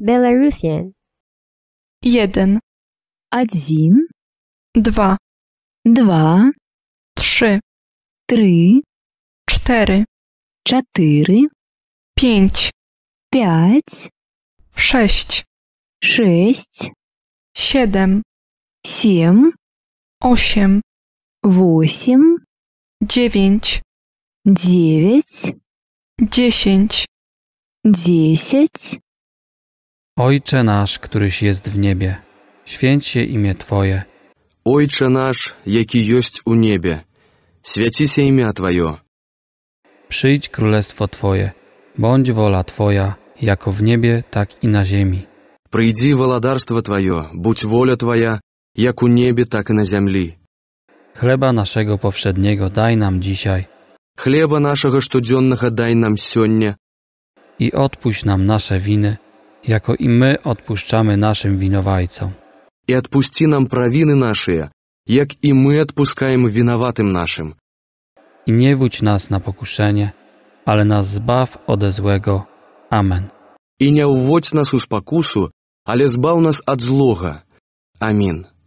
Belarusian. Jeden, один, dwa, dwa, trzy, три, cztery, cztery, pięć, pięć, sześć, sześć, siedem, siedem, osiem, восемь, dziewięć, dziewięć, dziesięć, dziesięć. Ojcze nasz, któryś jest w niebie, święć się imię Twoje. Ojcze nasz, jaki jest u niebie, święci się imię Twoje. Przyjdź królestwo Twoje, bądź wola Twoja, jako w niebie, tak i na ziemi. Przyjdź władarstwo Twoje, bądź wola Twoja, jak u niebie, tak i na ziemi. Chleba naszego powszedniego daj nam dzisiaj. Chleba naszego codziennego daj nam сегодня i odpuść nam nasze winy, jako i my odpuszczamy naszym winowajcom. I odpuści nam prawiny nasze, jak i my odpuszczamy winowatym naszym. I nie wódź nas na pokuszenie, ale nas zbaw ode złego. Amen. I nie uwódź nas z pokusu, ale zbaw nas od złoga. Amin.